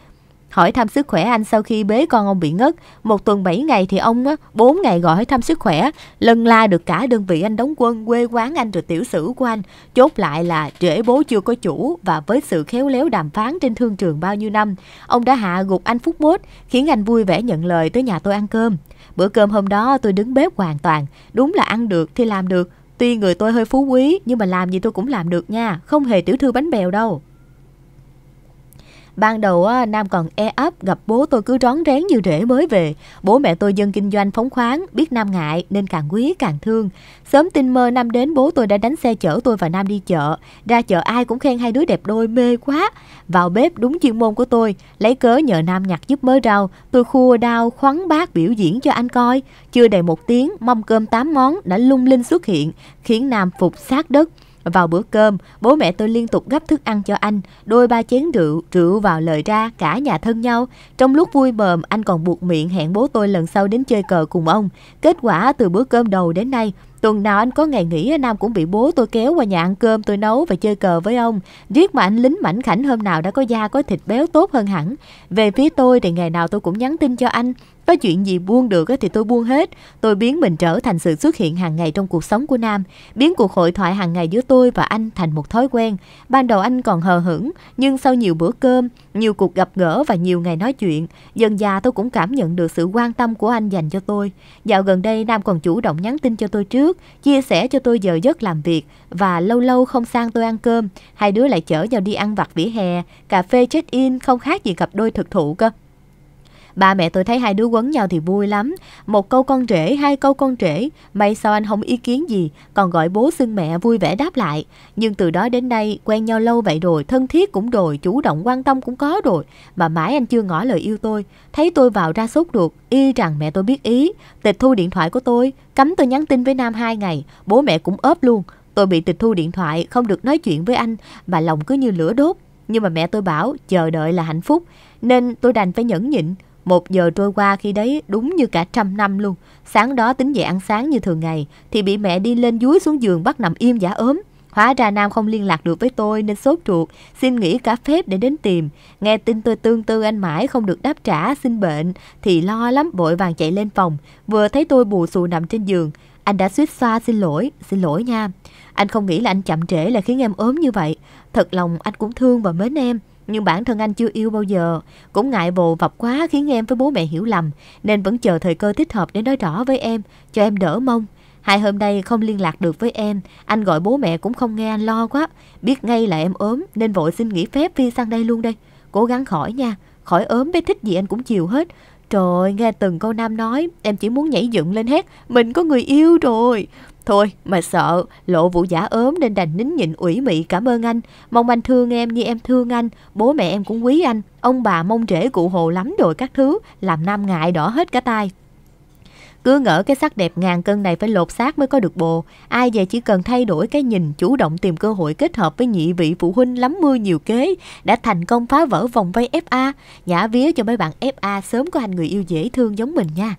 hỏi thăm sức khỏe anh sau khi bế con ông bị ngất. Một tuần 7 ngày thì ông á, 4 ngày gọi thăm sức khỏe, lần la được cả đơn vị anh đóng quân, quê quán anh rồi tiểu sử của anh. Chốt lại là trễ bố chưa có chủ và với sự khéo léo đàm phán trên thương trường bao nhiêu năm, ông đã hạ gục anh Phúc Mốt, khiến anh vui vẻ nhận lời tới nhà tôi ăn cơm. Bữa cơm hôm đó tôi đứng bếp hoàn toàn, đúng là ăn được thì làm được. Tuy người tôi hơi phú quý nhưng mà làm gì tôi cũng làm được nha, không hề tiểu thư bánh bèo đâu. Ban đầu Nam còn e ấp gặp bố tôi cứ rón rén như rể mới về. Bố mẹ tôi dân kinh doanh phóng khoáng, biết Nam ngại nên càng quý càng thương. Sớm tin mơ Nam đến bố tôi đã đánh xe chở tôi và Nam đi chợ. Ra chợ ai cũng khen hai đứa đẹp đôi mê quá. Vào bếp đúng chuyên môn của tôi, lấy cớ nhờ Nam nhặt giúp mớ rau. Tôi khua đao khoắn bát biểu diễn cho anh coi. Chưa đầy một tiếng, mâm cơm tám món đã lung linh xuất hiện, khiến Nam phục sát đất. Vào bữa cơm, bố mẹ tôi liên tục gấp thức ăn cho anh, đôi ba chén rượu, rượu vào lời ra, cả nhà thân nhau. Trong lúc vui bờm, anh còn buộc miệng hẹn bố tôi lần sau đến chơi cờ cùng ông. Kết quả từ bữa cơm đầu đến nay, Tuần nào anh có ngày nghỉ Nam cũng bị bố tôi kéo qua nhà ăn cơm tôi nấu và chơi cờ với ông. Riết mà anh lính mảnh khảnh hôm nào đã có da có thịt béo tốt hơn hẳn. Về phía tôi thì ngày nào tôi cũng nhắn tin cho anh. Có chuyện gì buông được thì tôi buông hết. Tôi biến mình trở thành sự xuất hiện hàng ngày trong cuộc sống của Nam, biến cuộc hội thoại hàng ngày giữa tôi và anh thành một thói quen. Ban đầu anh còn hờ hững, nhưng sau nhiều bữa cơm, nhiều cuộc gặp gỡ và nhiều ngày nói chuyện, dần dà tôi cũng cảm nhận được sự quan tâm của anh dành cho tôi. Dạo gần đây Nam còn chủ động nhắn tin cho tôi trước, chia sẻ cho tôi giờ giấc làm việc và lâu lâu không sang tôi ăn cơm, hai đứa lại chở nhau đi ăn vặt vỉa hè, cà phê check-in không khác gì cặp đôi thực thụ cơ. Ba mẹ tôi thấy hai đứa quấn nhau thì vui lắm. Một câu con rể, hai câu con rể. May sao anh không ý kiến gì, còn gọi bố xưng mẹ vui vẻ đáp lại. Nhưng từ đó đến nay, quen nhau lâu vậy rồi, thân thiết cũng rồi, chủ động quan tâm cũng có rồi. Mà mãi anh chưa ngỏ lời yêu tôi. Thấy tôi vào ra sốt ruột, y rằng mẹ tôi biết ý. Tịch thu điện thoại của tôi, cấm tôi nhắn tin với Nam hai ngày. Bố mẹ cũng ốp luôn. Tôi bị tịch thu điện thoại, không được nói chuyện với anh, mà lòng cứ như lửa đốt. Nhưng mà mẹ tôi bảo chờ đợi là hạnh phúc, nên tôi đành phải nhẫn nhịn. Một giờ trôi qua khi đấy đúng như cả trăm năm luôn. Sáng đó tính dậy ăn sáng như thường ngày, thì bị mẹ đi lên dưới xuống giường bắt nằm im giả ốm. Hóa ra Nam không liên lạc được với tôi nên sốt ruột, xin nghỉ cả phép để đến tìm. Nghe tin tôi tương tư anh mãi không được đáp trả, xin bệnh, thì lo lắm vội vàng chạy lên phòng. Vừa thấy tôi bù xù nằm trên giường, anh đã suýt xoa xin lỗi, xin lỗi nha. Anh không nghĩ là anh chậm trễ là khiến em ốm như vậy. Thật lòng anh cũng thương và mến em. Nhưng bản thân anh chưa yêu bao giờ Cũng ngại vồ vập quá khiến em với bố mẹ hiểu lầm Nên vẫn chờ thời cơ thích hợp để nói rõ với em Cho em đỡ mong Hai hôm nay không liên lạc được với em Anh gọi bố mẹ cũng không nghe anh lo quá Biết ngay là em ốm Nên vội xin nghỉ phép phi sang đây luôn đây Cố gắng khỏi nha Khỏi ốm bé thích gì anh cũng chiều hết Trời ơi, nghe từng câu Nam nói Em chỉ muốn nhảy dựng lên hét Mình có người yêu rồi Thôi mà sợ, lộ vụ giả ốm nên đành nín nhịn ủy mị cảm ơn anh. Mong anh thương em như em thương anh, bố mẹ em cũng quý anh. Ông bà mong rễ cụ hồ lắm rồi các thứ, làm nam ngại đỏ hết cả tai Cứ ngỡ cái sắc đẹp ngàn cân này phải lột xác mới có được bồ. Ai về chỉ cần thay đổi cái nhìn, chủ động tìm cơ hội kết hợp với nhị vị phụ huynh lắm mưa nhiều kế, đã thành công phá vỡ vòng vây FA. giả vía cho mấy bạn FA sớm có anh người yêu dễ thương giống mình nha.